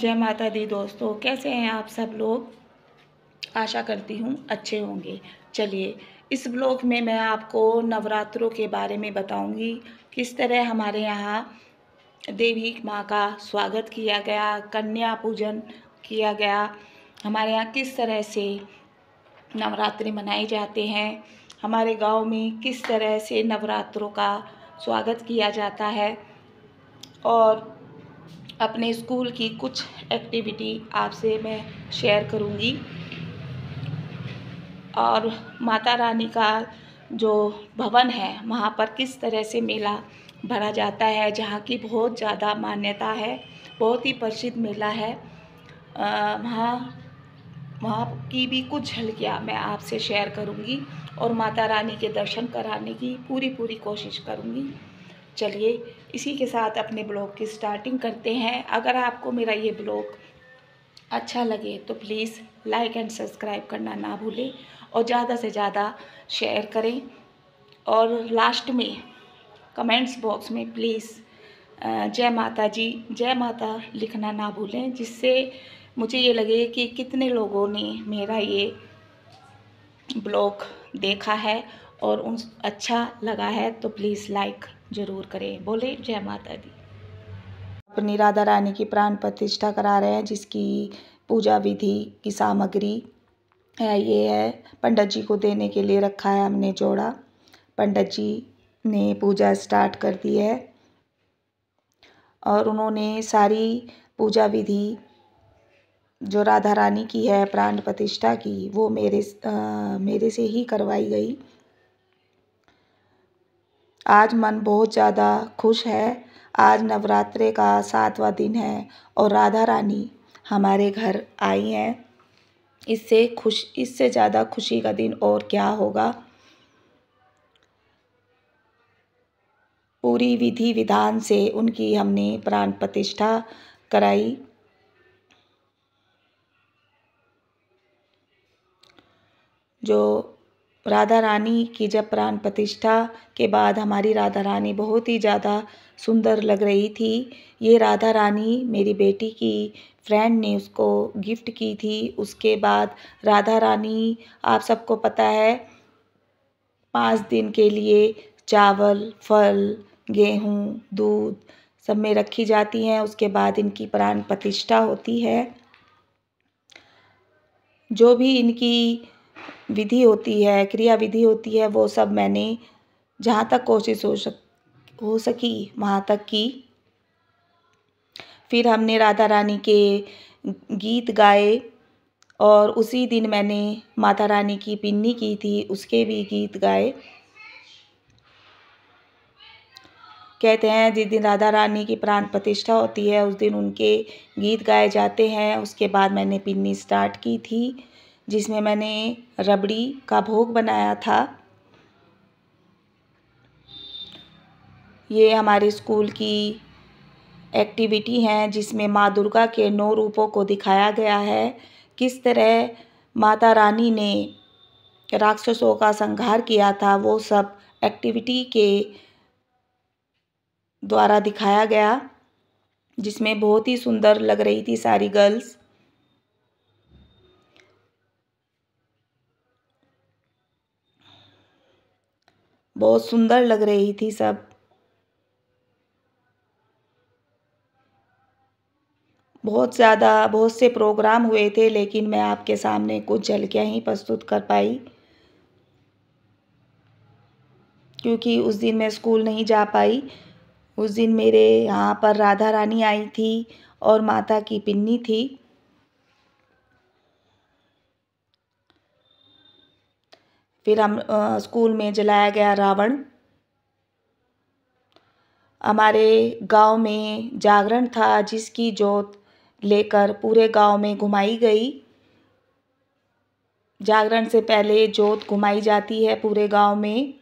जय माता दी दोस्तों कैसे हैं आप सब लोग आशा करती हूँ अच्छे होंगे चलिए इस ब्लॉग में मैं आपको नवरात्रों के बारे में बताऊंगी किस तरह हमारे यहाँ देवी माँ का स्वागत किया गया कन्या पूजन किया गया हमारे यहाँ किस तरह से नवरात्रि मनाए जाते हैं हमारे गांव में किस तरह से नवरात्रों का स्वागत किया जाता है और अपने स्कूल की कुछ एक्टिविटी आपसे मैं शेयर करूंगी और माता रानी का जो भवन है वहाँ पर किस तरह से मेला भरा जाता है जहाँ की बहुत ज़्यादा मान्यता है बहुत ही प्रसिद्ध मेला है वहाँ वहाँ की भी कुछ झलकियाँ मैं आपसे शेयर करूँगी और माता रानी के दर्शन कराने की पूरी पूरी कोशिश करूँगी चलिए इसी के साथ अपने ब्लॉग की स्टार्टिंग करते हैं अगर आपको मेरा ये ब्लॉग अच्छा लगे तो प्लीज़ लाइक एंड सब्सक्राइब करना ना भूलें और ज़्यादा से ज़्यादा शेयर करें और लास्ट में कमेंट्स बॉक्स में प्लीज़ जय माता जी जय माता लिखना ना भूलें जिससे मुझे ये लगे कि कितने लोगों ने मेरा ये ब्लॉग देखा है और उन अच्छा लगा है तो प्लीज़ लाइक ज़रूर करें बोले जय माता दी अपनी राधा रानी की प्राण प्रतिष्ठा करा रहे हैं जिसकी पूजा विधि की सामग्री है ये है पंडित जी को देने के लिए रखा है हमने जोड़ा पंडित जी ने पूजा स्टार्ट कर दी है और उन्होंने सारी पूजा विधि जो राधा रानी की है प्राण प्रतिष्ठा की वो मेरे आ, मेरे से ही करवाई गई आज मन बहुत ज़्यादा खुश है आज नवरात्रे का सातवां दिन है और राधा रानी हमारे घर आई हैं इससे खुश इससे ज़्यादा खुशी का दिन और क्या होगा पूरी विधि विधान से उनकी हमने प्राण प्रतिष्ठा कराई जो राधा रानी की जब प्राण प्रतिष्ठा के बाद हमारी राधा रानी बहुत ही ज़्यादा सुंदर लग रही थी ये राधा रानी मेरी बेटी की फ्रेंड ने उसको गिफ्ट की थी उसके बाद राधा रानी आप सबको पता है पाँच दिन के लिए चावल फल गेहूँ दूध सब में रखी जाती हैं उसके बाद इनकी प्राण प्रतिष्ठा होती है जो भी इनकी विधि होती है क्रिया विधि होती है वो सब मैंने जहाँ तक कोशिश हो सक हो सकी वहाँ तक की फिर हमने राधा रानी के गीत गाए और उसी दिन मैंने माता रानी की पिन्नी की थी उसके भी गीत गाए कहते हैं जिस दिन राधा रानी की प्राण प्रतिष्ठा होती है उस दिन उनके गीत गाए जाते हैं उसके बाद मैंने पिन्नी स्टार्ट की थी जिसमें मैंने रबड़ी का भोग बनाया था ये हमारे स्कूल की एक्टिविटी हैं जिसमें माँ दुर्गा के नौ रूपों को दिखाया गया है किस तरह माता रानी ने राक्षसों का संहार किया था वो सब एक्टिविटी के द्वारा दिखाया गया जिसमें बहुत ही सुंदर लग रही थी सारी गर्ल्स बहुत सुंदर लग रही थी सब बहुत ज़्यादा बहुत से प्रोग्राम हुए थे लेकिन मैं आपके सामने कुछ झलकियाँ ही प्रस्तुत कर पाई क्योंकि उस दिन मैं स्कूल नहीं जा पाई उस दिन मेरे यहाँ पर राधा रानी आई थी और माता की पिन्नी थी फिर हम स्कूल में जलाया गया रावण हमारे गांव में जागरण था जिसकी जोत लेकर पूरे गांव में घुमाई गई जागरण से पहले जोत घुमाई जाती है पूरे गांव में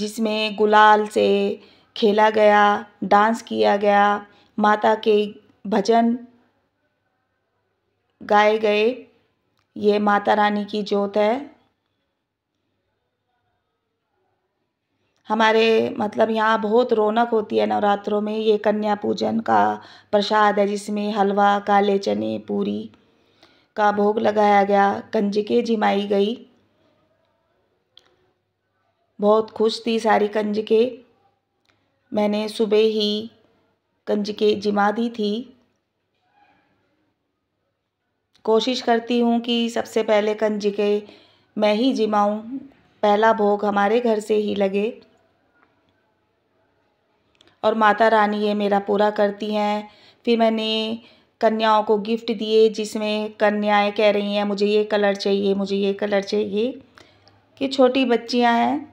जिसमें गुलाल से खेला गया डांस किया गया माता के भजन गाए गए ये माता रानी की जोत है हमारे मतलब यहाँ बहुत रौनक होती है नवरात्रों में ये कन्या पूजन का प्रसाद है जिसमें हलवा काले चने पूरी का भोग लगाया गया कंजिके जिमाई गई बहुत खुश थी सारी कंजके मैंने सुबह ही कंजके जिमा दी थी कोशिश करती हूँ कि सबसे पहले कंजिके मैं ही जिमाऊँ पहला भोग हमारे घर से ही लगे और माता रानी ये मेरा पूरा करती हैं फिर मैंने कन्याओं को गिफ्ट दिए जिसमें कन्याएं कह रही हैं मुझे ये कलर चाहिए मुझे ये कलर चाहिए कि छोटी बच्चियां हैं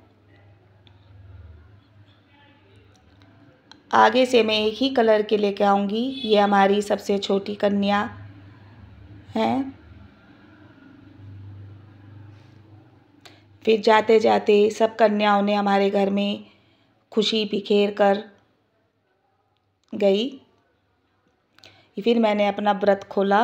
आगे से मैं एक ही कलर के लेके आऊँगी ये हमारी सबसे छोटी कन्या है फिर जाते जाते सब कन्याओं ने हमारे घर में खुशी बिखेर कर गई फिर मैंने अपना व्रत खोला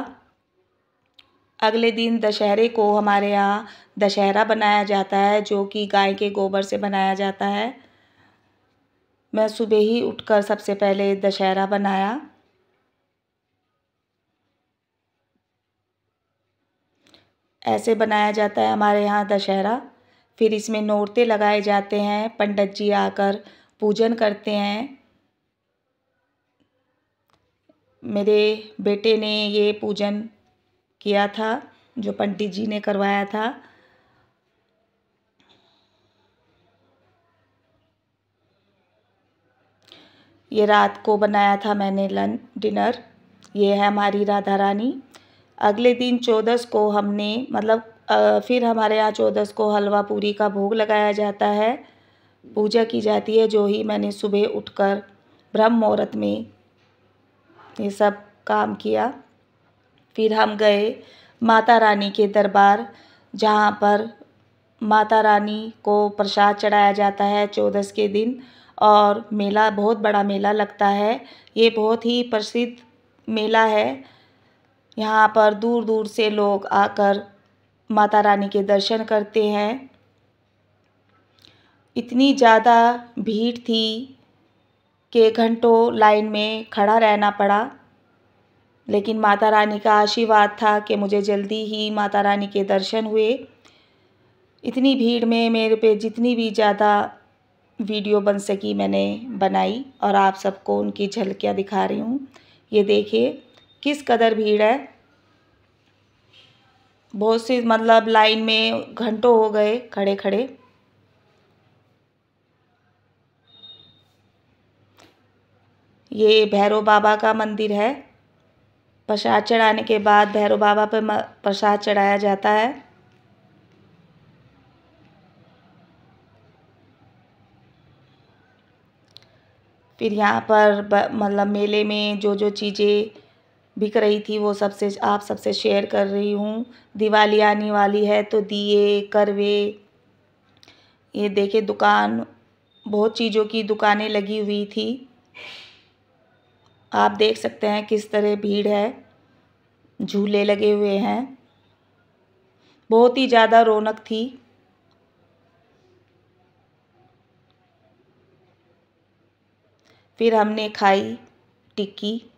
अगले दिन दशहरे को हमारे यहाँ दशहरा बनाया जाता है जो कि गाय के गोबर से बनाया जाता है मैं सुबह ही उठकर सबसे पहले दशहरा बनाया ऐसे बनाया जाता है हमारे यहाँ दशहरा फिर इसमें नोरते लगाए जाते हैं पंडित जी आकर पूजन करते हैं मेरे बेटे ने ये पूजन किया था जो पंडित जी ने करवाया था ये रात को बनाया था मैंने लंच डिनर ये है हमारी राधा रानी अगले दिन चौदस को हमने मतलब फिर हमारे यहाँ चौदस को हलवा पूरी का भोग लगाया जाता है पूजा की जाती है जो ही मैंने सुबह उठकर ब्रह्म मुहूर्त में ये सब काम किया फिर हम गए माता रानी के दरबार जहाँ पर माता रानी को प्रसाद चढ़ाया जाता है चौदस के दिन और मेला बहुत बड़ा मेला लगता है ये बहुत ही प्रसिद्ध मेला है यहाँ पर दूर दूर से लोग आकर माता रानी के दर्शन करते हैं इतनी ज़्यादा भीड़ थी के घंटों लाइन में खड़ा रहना पड़ा लेकिन माता रानी का आशीर्वाद था कि मुझे जल्दी ही माता रानी के दर्शन हुए इतनी भीड़ में मेरे पे जितनी भी ज़्यादा वीडियो बन सकी मैंने बनाई और आप सबको उनकी झलकियाँ दिखा रही हूँ ये देखिए किस कदर भीड़ है बहुत सी मतलब लाइन में घंटों हो गए खड़े खड़े ये भैरव बाबा का मंदिर है प्रसाद चढ़ाने के बाद भैरव बाबा पर प्रसाद चढ़ाया जाता है फिर यहाँ पर मतलब मेले में जो जो चीज़ें बिक रही थी वो सबसे आप सबसे शेयर कर रही हूँ दिवाली आने वाली है तो दिए करवे ये देखे दुकान बहुत चीज़ों की दुकानें लगी हुई थी आप देख सकते हैं किस तरह भीड़ है झूले लगे हुए हैं बहुत ही ज़्यादा रौनक थी फिर हमने खाई टिक्की